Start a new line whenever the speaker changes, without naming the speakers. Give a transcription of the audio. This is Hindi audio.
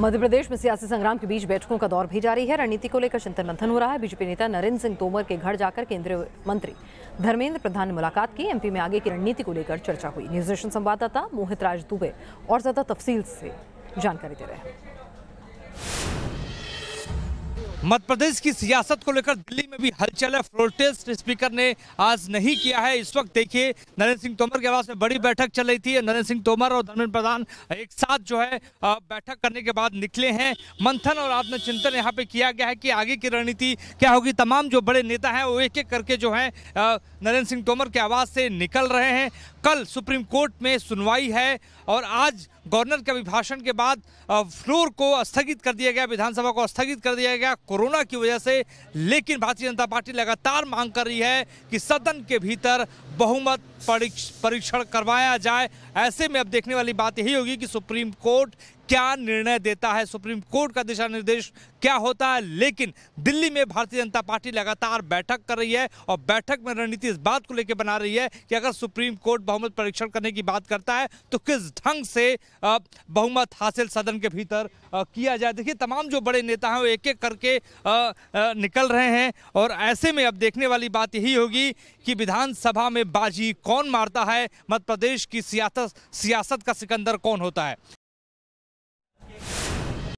मध्य प्रदेश में सियासी संग्राम के बीच बैठकों का दौर भी जारी है रणनीति को लेकर चिंतन मंथन हो रहा है बीजेपी नेता नरेंद्र सिंह तोमर के घर जाकर केंद्रीय मंत्री धर्मेंद्र प्रधान ने मुलाकात की एमपी में आगे की रणनीति को लेकर चर्चा हुई न्यूज संवाददाता मोहित राज दुबे और ज्यादा तफसील से जानकारी दे रहे हैं
मध्य प्रदेश की सियासत को लेकर दिल्ली में भी हलचल है फ्लोर टेस्ट स्पीकर ने आज नहीं किया है इस वक्त देखिए नरेंद्र सिंह तोमर के आवास में बड़ी बैठक चल रही थी नरेंद्र सिंह तोमर और धर्मेंद्र प्रधान एक साथ जो है बैठक करने के बाद निकले हैं मंथन और आत्मचिंतन चिंतन यहाँ पे किया गया है कि आगे की रणनीति क्या होगी तमाम जो बड़े नेता हैं वो एक एक करके जो है नरेंद्र सिंह तोमर के आवास से निकल रहे हैं कल सुप्रीम कोर्ट में सुनवाई है और आज गवर्नर के अभिभाषण के बाद फ्लोर को स्थगित कर दिया गया विधानसभा को स्थगित कर दिया गया कोरोना की वजह से लेकिन भारतीय जनता पार्टी लगातार मांग कर रही है कि सदन के भीतर बहुमत परीक्षण करवाया जाए ऐसे में अब देखने वाली बात यही होगी कि सुप्रीम कोर्ट क्या निर्णय देता है सुप्रीम कोर्ट का दिशा निर्देश क्या होता है लेकिन दिल्ली में भारतीय जनता पार्टी लगातार बैठक कर रही है और बैठक में रणनीति इस बात को लेकर बना रही है कि अगर सुप्रीम कोर्ट बहुमत परीक्षण करने की बात करता है तो किस ढंग से बहुमत हासिल सदन के भीतर किया जाए देखिए तमाम जो बड़े नेता हैं वो एक एक करके निकल रहे हैं और ऐसे में अब देखने वाली बात यही होगी कि विधानसभा में बाजी कौन मारता है मध्य प्रदेश की सियासत सियासत का सिकंदर कौन होता है